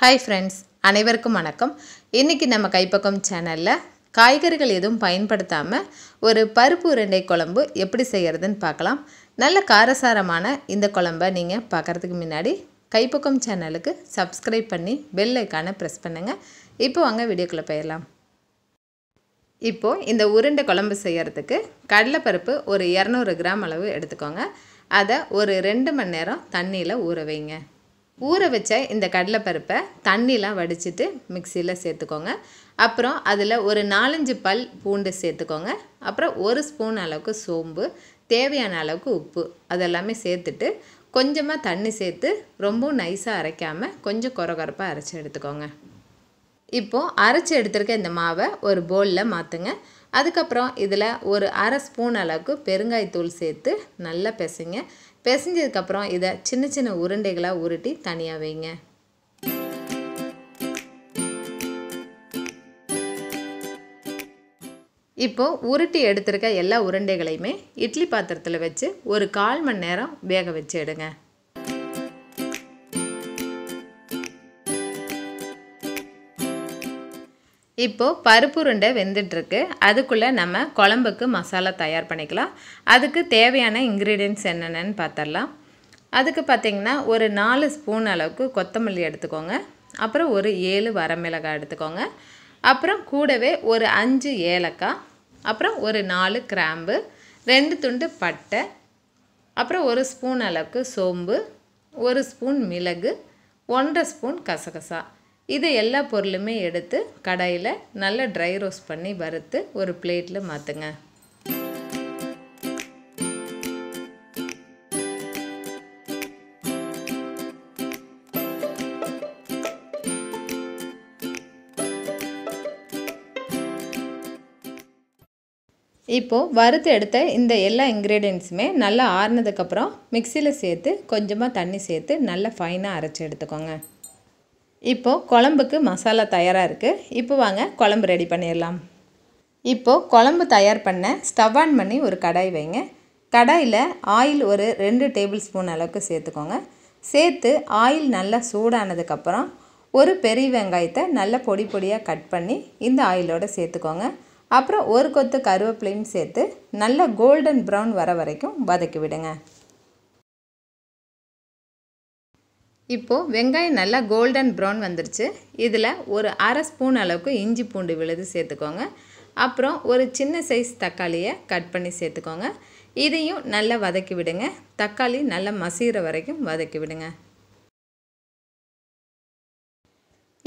hi friends அனைவருக்கும் வணக்கம் இன்றைக்கி நம்ம கைப்பக்கம் சேனலில் காய்கறிகள் எதுவும் பயன்படுத்தாமல் ஒரு பருப்பு உருண்டை குழம்பு எப்படி செய்கிறதுன்னு பார்க்கலாம் நல்ல காரசாரமான இந்த குழம்பை நீங்கள் பார்க்குறதுக்கு முன்னாடி கைப்பக்கம் சேனலுக்கு சப்ஸ்கிரைப் பண்ணி பெல் ப்ரெஸ் பண்ணுங்கள் இப்போ வாங்க வீடியோக்குள்ளே போயிடலாம் இப்போது இந்த உருண்டை குழம்பு செய்கிறதுக்கு கடலைப்பருப்பு ஒரு இரநூறு கிராம் அளவு எடுத்துக்கோங்க அதை ஒரு ரெண்டு மணி நேரம் தண்ணியில் ஊற வைங்க ஊற வச்ச இந்த கடலைப்பருப்பை தண்ணிலாம் வடிச்சிட்டு மிக்சியில் சேர்த்துக்கோங்க அப்புறம் அதில் ஒரு நாலஞ்சு பல் பூண்டு சேர்த்துக்கோங்க அப்புறம் ஒரு ஸ்பூன் அளவுக்கு சோம்பு தேவையான அளவுக்கு உப்பு அதெல்லாமே சேர்த்துட்டு கொஞ்சமாக தண்ணி சேர்த்து ரொம்ப நைஸாக அரைக்காமல் கொஞ்சம் குறகுறப்பாக அரைச்சி எடுத்துக்கோங்க இப்போது அரைச்சி எடுத்துருக்க இந்த மாவை ஒரு பவுலில் மாற்றுங்க அதுக்கப்புறம் இதில் ஒரு அரை ஸ்பூன் அளவுக்கு பெருங்காய்த்தூள் சேர்த்து நல்லா பிசைங்க பிசைஞ்சதுக்கப்புறம் இதை சின்ன சின்ன உருண்டைகளாக உருட்டி தனியாக வைங்க இப்போது உருட்டி எடுத்திருக்க எல்லா உருண்டைகளையுமே இட்லி பாத்திரத்தில் வச்சு ஒரு கால் மணி நேரம் வேக வச்சு எடுங்க இப்போது பருப்பு உருண்டை வெந்துட்டுருக்கு அதுக்குள்ளே நம்ம குழம்புக்கு மசாலா தயார் பண்ணிக்கலாம் அதுக்கு தேவையான இன்க்ரீடியன்ட்ஸ் என்னென்னு பார்த்துடலாம் அதுக்கு பார்த்திங்கன்னா ஒரு நாலு ஸ்பூன் அளவுக்கு கொத்தமல்லி எடுத்துக்கோங்க அப்புறம் ஒரு ஏழு வரமிளகாய் எடுத்துக்கோங்க அப்புறம் கூடவே ஒரு அஞ்சு ஏலக்காய் அப்புறம் ஒரு நாலு கிராம்பு ரெண்டு துண்டு பட்டை அப்புறம் ஒரு ஸ்பூன் அளவுக்கு சோம்பு ஒரு ஸ்பூன் மிளகு ஒன்றரை ஸ்பூன் கசகசா இது எல்லா பொருளுமே எடுத்து கடையில் நல்லா ட்ரை ரோஸ்ட் பண்ணி வறுத்து ஒரு பிளேட்டில் மாற்றுங்க இப்போது வறுத்து எடுத்த இந்த எல்லா இன்க்ரீடியன்ஸுமே நல்லா ஆறுனதுக்கப்புறம் மிக்சியில் சேர்த்து கொஞ்சமாக தண்ணி சேர்த்து நல்லா ஃபைனாக அரைச்சி எடுத்துக்கோங்க இப்போது குழம்புக்கு மசாலா தயாராக இருக்குது இப்போ வாங்க குழம்பு ரெடி பண்ணிடலாம் இப்போது குழம்பு தயார் பண்ண ஸ்டவ் ஆன் பண்ணி ஒரு கடாய் வைங்க கடாயில் ஆயில் ஒரு ரெண்டு டேபிள் ஸ்பூன் அளவுக்கு சேர்த்துக்கோங்க சேர்த்து ஆயில் நல்லா சூடானதுக்கப்புறம் ஒரு பெரிய வெங்காயத்தை நல்லா பொடி பொடியாக கட் பண்ணி இந்த ஆயிலோடு சேர்த்துக்கோங்க அப்புறம் ஒரு கொத்து கருவேப்பிலையும் சேர்த்து நல்லா கோல்டன் ப்ரௌன் வர வரைக்கும் வதக்கி விடுங்க இப்போது வெங்காயம் நல்லா கோல்டன் ப்ரௌன் வந்துருச்சு இதில் ஒரு அரை ஸ்பூன் அளவுக்கு இஞ்சி பூண்டு விழுது சேர்த்துக்கோங்க அப்புறம் ஒரு சின்ன சைஸ் தக்காளியை கட் பண்ணி சேர்த்துக்கோங்க இதையும் நல்லா வதக்கி விடுங்க தக்காளி நல்லா மசிகிற வரைக்கும் வதக்கி விடுங்க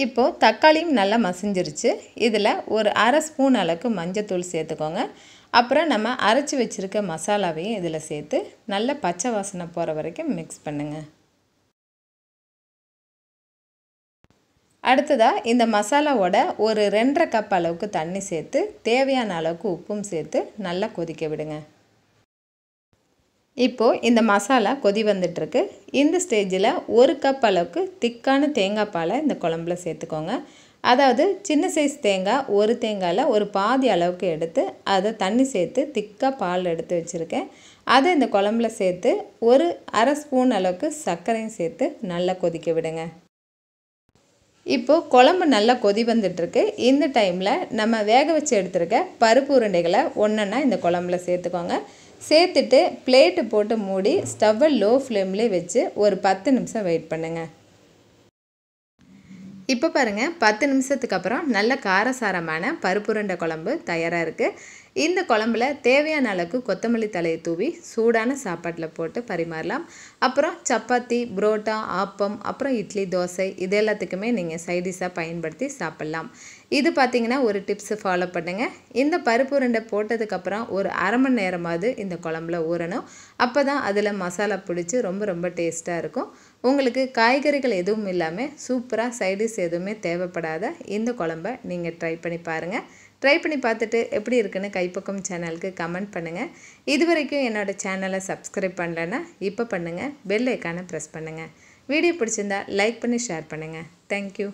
இப்போது தக்காளியும் நல்லா மசிஞ்சிருச்சு இதில் ஒரு அரை ஸ்பூன் அளவுக்கு மஞ்சத்தூள் சேர்த்துக்கோங்க அப்புறம் நம்ம அரைச்சி வச்சுருக்க மசாலாவையும் இதில் சேர்த்து நல்லா பச்சை வாசனை போகிற வரைக்கும் மிக்ஸ் பண்ணுங்கள் அடுத்ததாக இந்த மசாலாவோட ஒரு ரெண்டரை கப் அளவுக்கு தண்ணி சேர்த்து தேவையான அளவுக்கு உப்பும் சேர்த்து நல்லா கொதிக்க விடுங்க இப்போது இந்த மசாலா கொதி வந்துட்டுருக்கு இந்த ஸ்டேஜில் ஒரு கப் அளவுக்கு திக்கான தேங்காய் பாலை இந்த குழம்புல சேர்த்துக்கோங்க அதாவது சின்ன சைஸ் தேங்காய் ஒரு தேங்காயில் ஒரு பாதி அளவுக்கு எடுத்து அதை தண்ணி சேர்த்து திக்காக பால் எடுத்து வச்சுருக்கேன் அதை இந்த குழம்புல சேர்த்து ஒரு அரை ஸ்பூன் அளவுக்கு சர்க்கரையும் சேர்த்து நல்லா கொதிக்க விடுங்க இப்போது குழம்பு நல்லா கொதி வந்துட்டுருக்கு இந்த டைமில் நம்ம வேக வச்சு எடுத்துருக்க பருப்பு உருண்டைகளை ஒன்றுன்னா இந்த குழம்புல சேர்த்துக்கோங்க சேர்த்துட்டு பிளேட்டு போட்டு மூடி ஸ்டவ்வை லோ ஃப்ளேம்லேயே வச்சு ஒரு பத்து நிமிஷம் வெயிட் பண்ணுங்கள் இப்போ பாருங்கள் பத்து நிமிஷத்துக்கு அப்புறம் நல்ல காரசாரமான பருப்புரண்ட குழம்பு தயாராக இருக்குது இந்த குழம்புல தேவையான அளவுக்கு கொத்தமல்லி தலையை தூவி சூடான சாப்பாட்டில் போட்டு பரிமாறலாம் அப்புறம் சப்பாத்தி புரோட்டா ஆப்பம் அப்புறம் இட்லி தோசை இது எல்லாத்துக்குமே நீங்கள் சைடிஷாக பயன்படுத்தி சாப்பிட்லாம் இது பார்த்திங்கன்னா ஒரு டிப்ஸு ஃபாலோ பண்ணுங்கள் இந்த பருப்பு உருண்டை போட்டதுக்கப்புறம் ஒரு அரை மணி நேரமாவது இந்த குழம்புல ஊறணும் அப்போ தான் அதில் மசாலா பிடிச்சி ரொம்ப ரொம்ப டேஸ்ட்டாக இருக்கும் உங்களுக்கு காய்கறிகள் எதுவும் இல்லாமல் சூப்பராக சைடிஷ் எதுவுமே தேவைப்படாத இந்த குழம்ப நீங்கள் ட்ரை பண்ணி பாருங்கள் ட்ரை பண்ணி பார்த்துட்டு எப்படி இருக்குன்னு கைப்பக்கம் சேனலுக்கு கமெண்ட் பண்ணுங்கள் இது வரைக்கும் என்னோடய சேனலை சப்ஸ்கிரைப் பண்ணலன்னா இப்போ பண்ணுங்கள் பெல் ஐக்கானை ப்ரெஸ் பண்ணுங்கள் வீடியோ பிடிச்சிருந்தா லைக் பண்ணி ஷேர் பண்ணுங்கள் தேங்க்யூ